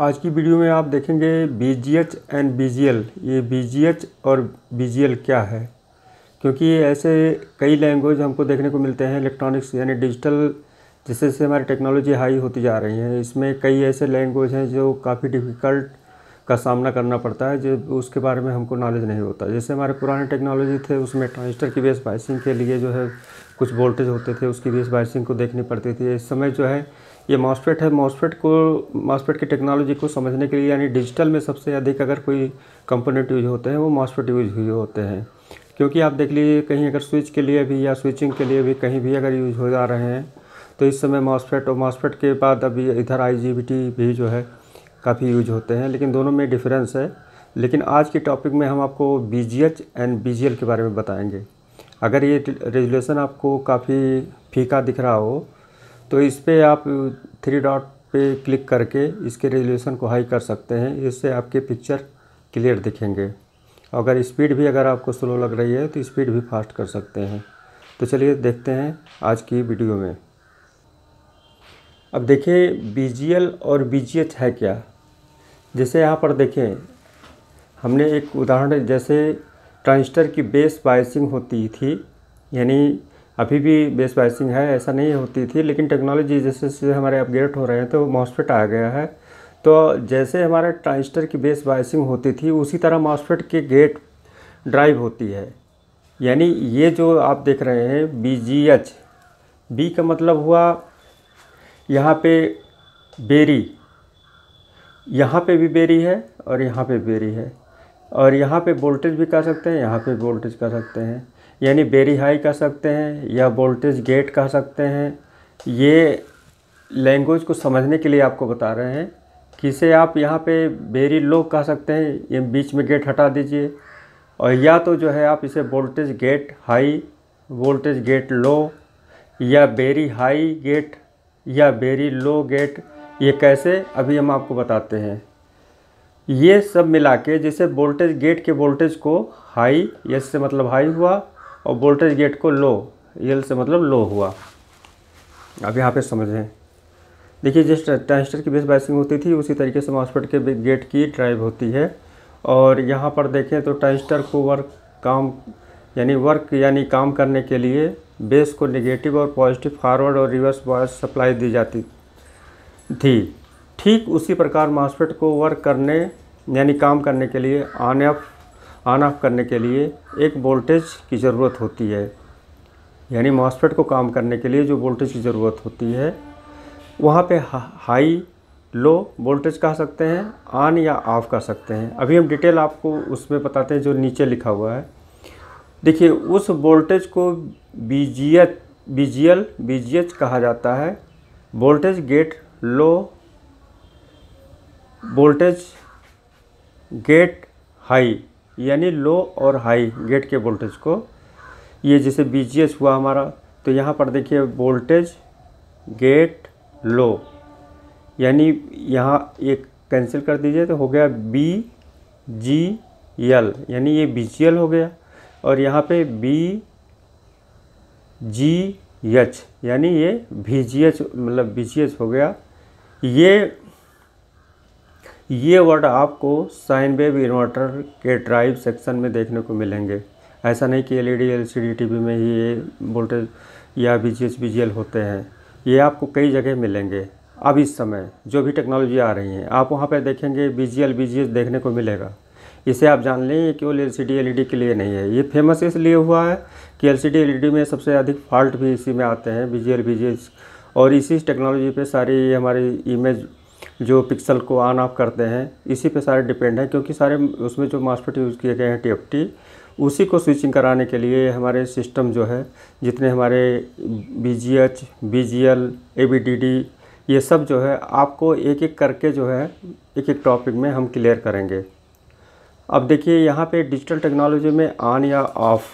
आज की वीडियो में आप देखेंगे B G H and B G L ये बी जी एच और बी जी एल क्या है क्योंकि ऐसे कई लैंग्वेज हमको देखने को मिलते हैं इलेक्ट्रॉनिक्स यानी डिजिटल जिससे जैसे हमारी टेक्नोलॉजी हाई होती जा रही है इसमें कई ऐसे लैंग्वेज हैं जो काफ़ी डिफ़िकल्ट का सामना करना पड़ता है जो उसके बारे में हमको नॉलेज नहीं होता जैसे हमारे पुराने टेक्नोलॉजी थे उसमें ट्रांजिस्टर की बेस बाइसिंग के लिए जो है कुछ वोल्टेज होते थे उसकी बेस बाइसिंग को देखनी पड़ती थी इस समय जो है ये मॉसफेट है मॉसफेट को मॉसफेट की टेक्नोलॉजी को समझने के लिए यानी डिजिटल में सबसे अधिक अगर कोई कंपोनेंट यूज होते हैं वो मॉसफेट यूज हुए होते हैं क्योंकि आप देख लीजिए कहीं अगर स्विच के लिए भी या स्विचिंग के लिए भी कहीं भी अगर यूज हो जा रहे हैं तो इस समय मॉसफेट और मॉसफेट के बाद अभी इधर आई भी जो है काफ़ी यूज होते हैं लेकिन दोनों में डिफरेंस है लेकिन आज के टॉपिक में हम आपको बी एंड बी के बारे में बताएँगे अगर ये रेजुलेशन आपको काफ़ी फीका दिख रहा हो तो इस पर आप थ्री डॉट पे क्लिक करके इसके रेजोल्यूशन को हाई कर सकते हैं इससे आपके पिक्चर क्लियर दिखेंगे अगर स्पीड भी अगर आपको स्लो लग रही है तो स्पीड भी फास्ट कर सकते हैं तो चलिए देखते हैं आज की वीडियो में अब देखिए बी और बी है क्या जैसे यहाँ पर देखें हमने एक उदाहरण जैसे ट्रांजिस्टर की बेस बायसिंग होती थी यानी अभी भी बेस बाइसिंग है ऐसा नहीं होती थी लेकिन टेक्नोलॉजी जैसे जैसे हमारे अपग्रेड हो रहे हैं तो मॉसफेट आ गया है तो जैसे हमारे ट्रांजिस्टर की बेस बाइसिंग होती थी उसी तरह मॉसफेट के गेट ड्राइव होती है यानी ये जो आप देख रहे हैं बी जी एच बी का मतलब हुआ यहाँ पे बेरी यहाँ पे भी बेरी है और यहाँ पे बेरी है और यहाँ पे वोल्टेज भी कह सकते हैं यहाँ पे वोल्टेज कह सकते हैं यानी बेरी हाई कह सकते हैं या वोल्टेज गेट कह सकते हैं ये लैंग्वेज को समझने के लिए आपको बता रहे हैं किसे आप यहाँ पे बेरी लो कह सकते हैं ये बीच में गेट हटा दीजिए और या तो जो है आप इसे voltage gate high voltage gate low या बेरी हाई गेट या बेरी लो गेट ये कैसे अभी हम आपको बताते हैं ये सब मिला के जैसे वोल्टेज गेट के वोल्टेज को हाई यस से मतलब हाई हुआ और वोल्टेज गेट को लो यल से मतलब लो हुआ अब यहाँ पे समझें देखिए जिस ट्रांजिस्टर की बेस बाइसिंग होती थी उसी तरीके से मॉसफेट के गेट की ड्राइव होती है और यहाँ पर देखें तो ट्रांजिस्टर को वर्क काम यानी वर्क यानी काम करने के लिए बेस को नेगेटिव और पॉजिटिव फॉरवर्ड और रिवर्स वॉइस सप्लाई दी जाती थी ठीक उसी प्रकार मॉसफेट को वर्क करने यानी काम करने के लिए ऑन ऑफ ऑन ऑफ करने के लिए एक वोल्टेज की ज़रूरत होती है यानी मॉसफेट को काम करने के लिए जो वोल्टेज की ज़रूरत होती है वहाँ पे हाई लो वोल्टेज कह सकते हैं ऑन या ऑफ़ कर सकते हैं अभी हम डिटेल आपको उसमें बताते हैं जो नीचे लिखा हुआ है देखिए उस वोल्टेज को बीजीएच बीजीएल बीजीएच कहा जाता है voltage gate low voltage gate high यानी लो और हाई गेट के वोल्टेज को ये जैसे बी हुआ हमारा तो यहाँ पर देखिए वोल्टेज गेट लो यानी यहाँ एक कैंसिल कर दीजिए तो हो गया बी जी एल यानी ये बी जी एल हो गया और यहाँ पे बी जी एच यानी ये वी जी एच मतलब बी जी एच हो गया ये ये वर्ड आपको साइन वेव इन्वर्टर के ड्राइव सेक्शन में देखने को मिलेंगे ऐसा नहीं कि एलईडी एलसीडी टीवी में ही ये वोल्टेज या बीजीएस बीजीएल होते हैं ये आपको कई जगह मिलेंगे अब इस समय जो भी टेक्नोलॉजी आ रही है आप वहाँ पर देखेंगे बीजीएल बीजीएस देखने को मिलेगा इसे आप जान लें ये केवल एल सी के लिए नहीं है ये फेमस इसलिए हुआ है कि एल सी में सबसे अधिक फॉल्ट भी इसी में आते हैं बीजीएल बीजीएस और इसी टेक्नोलॉजी पे सारी हमारी इमेज जो पिक्सल को ऑन ऑफ करते हैं इसी पे सारे डिपेंड है क्योंकि सारे उसमें जो मास्पेट यूज़ किए गए हैं टी उसी को स्विचिंग कराने के लिए हमारे सिस्टम जो है जितने हमारे B G H B G L A B D D ये सब जो है आपको एक एक करके जो है एक एक टॉपिक में हम क्लियर करेंगे अब देखिए यहाँ पे डिजिटल टेक्नोलॉजी में ऑन या ऑफ़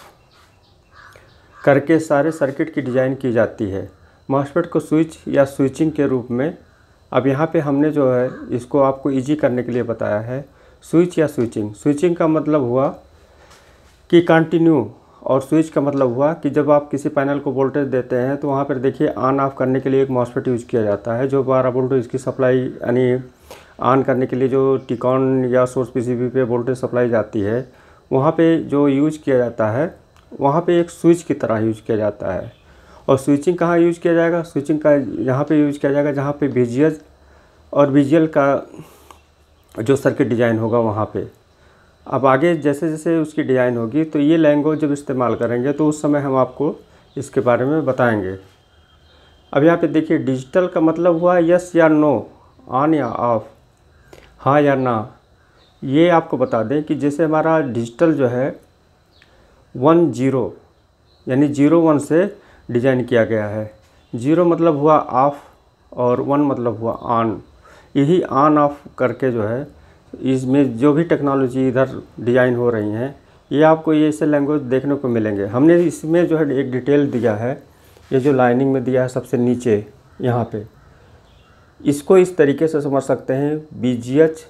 करके सारे सर्किट की डिज़ाइन की जाती है मॉसपेट को स्विच या स्विचिंग के रूप में अब यहाँ पे हमने जो है इसको आपको इजी करने के लिए बताया है स्विच या स्विचिंग स्विचिंग का मतलब हुआ कि कंटिन्यू और स्विच का मतलब हुआ कि जब आप किसी पैनल को वोल्टेज देते हैं तो वहाँ पर देखिए ऑन ऑफ करने के लिए एक मॉसफेट यूज़ किया जाता है जो बारह वोल्ट इसकी सप्लाई यानी ऑन करने के लिए जो टिकॉन या सोर्स पीसीबी पे वोल्टेज सप्लाई जाती है वहाँ पे जो यूज किया जाता है वहाँ पे एक स्विच की तरह यूज किया जाता है और स्विचिंग कहाँ यूज़ किया जाएगा स्विचिंग का यहाँ पे यूज़ किया जाएगा जहाँ पे बीजीएस और बीजीएल का जो सर्किट डिज़ाइन होगा वहाँ पे अब आगे जैसे जैसे उसकी डिज़ाइन होगी तो ये लैंग्वेज जब इस्तेमाल करेंगे तो उस समय हम आपको इसके बारे में बताएंगे अब यहाँ पे देखिए डिजिटल का मतलब हुआ यस या नो ऑन या ऑफ हाँ या ना ये आपको बता दें कि जैसे हमारा डिजिटल जो है वन जीरो यानी जीरो वन से डिज़ाइन किया गया है ज़ीरो मतलब हुआ ऑफ और वन मतलब हुआ ऑन यही ऑन ऑफ करके जो है इसमें जो भी टेक्नोलॉजी इधर डिज़ाइन हो रही हैं ये आपको ये ऐसे लैंग्वेज देखने को मिलेंगे हमने इसमें जो है एक डिटेल दिया है ये जो लाइनिंग में दिया है सबसे नीचे यहाँ पे इसको इस तरीके से समझ सकते हैं B G H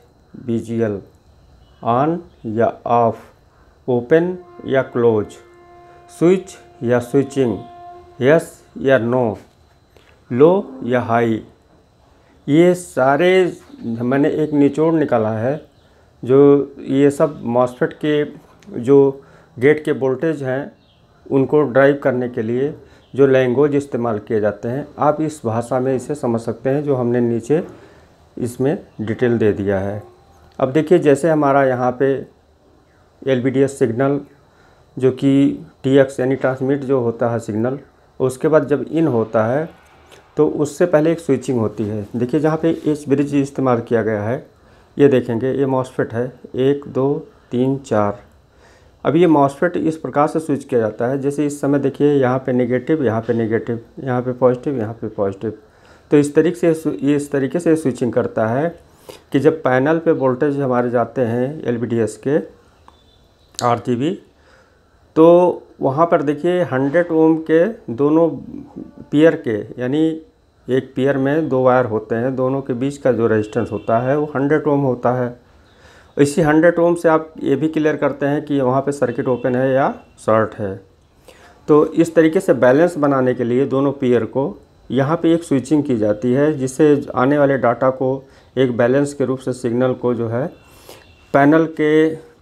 B G L on या ऑफ ओपन या क्लोज स्विच या स्विचिंग यस या नो लो या हाई ये सारे मैंने एक निचोड़ निकाला है जो ये सब मॉसफेट के जो गेट के वोल्टेज हैं उनको ड्राइव करने के लिए जो लैंग्वेज इस्तेमाल किए जाते हैं आप इस भाषा में इसे समझ सकते हैं जो हमने नीचे इसमें डिटेल दे दिया है अब देखिए जैसे हमारा यहाँ पे एल सिग्नल जो कि टी एक्स यानी ट्रांसमिट जो होता है सिग्नल उसके बाद जब इन होता है तो उससे पहले एक स्विचिंग होती है देखिए जहाँ पे एच ब्रिज इस्तेमाल किया गया है ये देखेंगे ये मॉसफेट है एक दो तीन चार अब ये मॉसफेट इस प्रकार से स्विच किया जाता है जैसे इस समय देखिए यहाँ पे नेगेटिव यहाँ पे नेगेटिव यहाँ पे पॉजिटिव यहाँ पे पॉजिटिव तो इस तरीके से ये इस तरीके से स्विचिंग करता है कि जब पैनल पर वोल्टेज हमारे जाते हैं एल के आर तो वहाँ पर देखिए 100 ओम के दोनों पियर के यानी एक पियर में दो वायर होते हैं दोनों के बीच का जो रेजिस्टेंस होता है वो 100 ओम होता है इसी 100 ओम से आप ये भी क्लियर करते हैं कि वहाँ पे सर्किट ओपन है या शॉर्ट है तो इस तरीके से बैलेंस बनाने के लिए दोनों पियर को यहाँ पे एक स्विचिंग की जाती है जिससे आने वाले डाटा को एक बैलेंस के रूप से सिग्नल को जो है पैनल के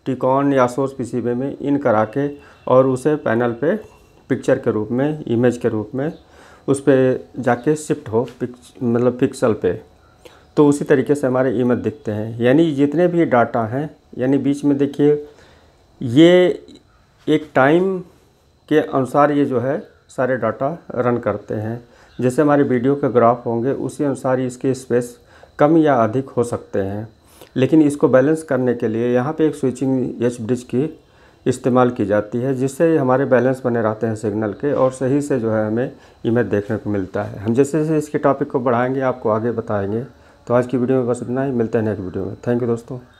टिकॉन या सोर्स पीसीबी में इन करा के और उसे पैनल पे पिक्चर के रूप में इमेज के रूप में उस पर जाके शिफ्ट हो पिक मतलब पिक्सल पे तो उसी तरीके से हमारे इमेज दिखते हैं यानी जितने भी डाटा हैं यानी बीच में देखिए ये एक टाइम के अनुसार ये जो है सारे डाटा रन करते हैं जैसे हमारे वीडियो के ग्राफ होंगे उसी अनुसार इसके स्पेस कम या अधिक हो सकते हैं लेकिन इसको बैलेंस करने के लिए यहाँ पे एक स्विचिंग एच ब्रिज की इस्तेमाल की जाती है जिससे हमारे बैलेंस बने रहते हैं सिग्नल के और सही से जो है हमें इमेज देखने को मिलता है हम जैसे जैसे इसके टॉपिक को बढ़ाएंगे आपको आगे बताएंगे तो आज की वीडियो में बस इतना ही मिलते हैं नेक्स्ट वीडियो में थैंक यू दोस्तों